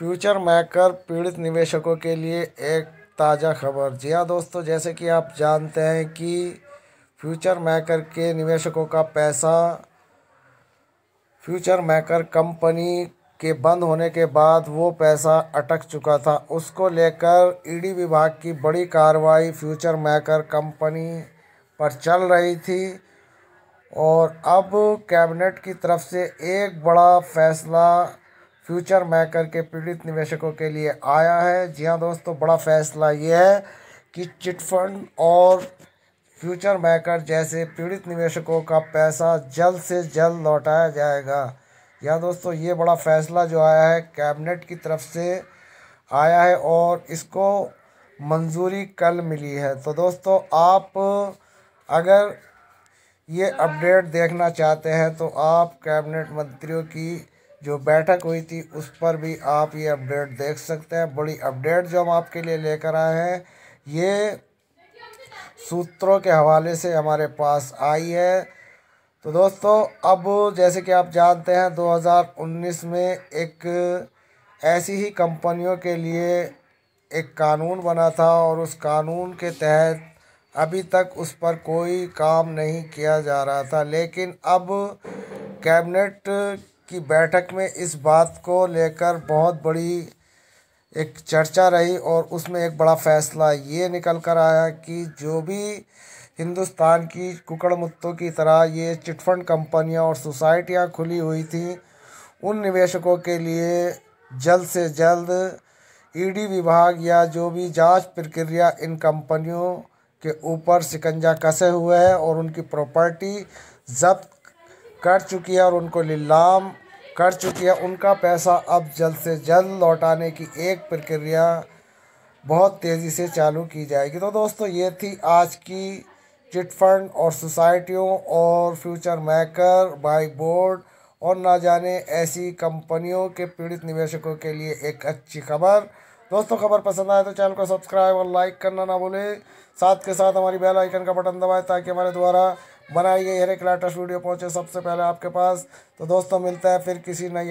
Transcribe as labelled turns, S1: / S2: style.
S1: future Maikal पीड़ित निवेशकों के लिए एक ताज़ा खबर जी हाँ दोस्तों जैसे कि आप जानते हैं कि फ्यूचर मैकर के निवेशकों का पैसा फ्यूचर मैकर कंपनी के बंद होने के बाद वो पैसा अटक चुका था उसको लेकर ईडी विभाग की बड़ी कार्रवाई फ्यूचर मैकर कंपनी पर चल रही थी और अब कैबिनेट की तरफ से एक बड़ा फैसला फ्यूचर मैकर के पीड़ित निवेशकों के लिए आया है जी हाँ दोस्तों बड़ा फैसला ये है कि चिटफंड और फ्यूचर मैकर जैसे पीड़ित निवेशकों का पैसा जल्द से जल्द लौटाया जाएगा यह हाँ दोस्तों ये बड़ा फैसला जो आया है कैबिनेट की तरफ से आया है और इसको मंजूरी कल मिली है तो दोस्तों आप अगर ये अपडेट देखना चाहते हैं तो आप कैबिनेट मंत्रियों की जो बैठक हुई थी उस पर भी आप ये अपडेट देख सकते हैं बड़ी अपडेट जो हम आपके लिए लेकर आए हैं ये सूत्रों के हवाले से हमारे पास आई है तो दोस्तों अब जैसे कि आप जानते हैं 2019 में एक ऐसी ही कंपनियों के लिए एक कानून बना था और उस कानून के तहत अभी तक उस पर कोई काम नहीं किया जा रहा था लेकिन अब कैबिनेट की बैठक में इस बात को लेकर बहुत बड़ी एक चर्चा रही और उसमें एक बड़ा फैसला ये निकल कर आया कि जो भी हिंदुस्तान की कुकड़ मुत्तों की तरह ये चिटफंड कंपनियां और सोसाइटियां खुली हुई थी उन निवेशकों के लिए जल्द से जल्द ईडी विभाग या जो भी जांच प्रक्रिया इन कंपनियों के ऊपर शिकंजा कसे हुए हैं और उनकी प्रॉपर्टी जब्त कर चुकी है और उनको नीलाम कर चुकी है उनका पैसा अब जल्द से जल्द लौटाने की एक प्रक्रिया बहुत तेज़ी से चालू की जाएगी तो दोस्तों ये थी आज की चिटफंड और सोसाइटियों और फ्यूचर मैकर बाई बोर्ड और ना जाने ऐसी कंपनियों के पीड़ित निवेशकों के लिए एक अच्छी खबर दोस्तों खबर पसंद आए तो चैनल को सब्सक्राइब और लाइक करना ना भूलें साथ के साथ हमारी बेल आइकन का बटन दबाएं ताकि हमारे द्वारा बनाई गई हर एक लेटेस्ट वीडियो पहुंचे सबसे पहले आपके पास तो दोस्तों मिलते हैं फिर किसी नई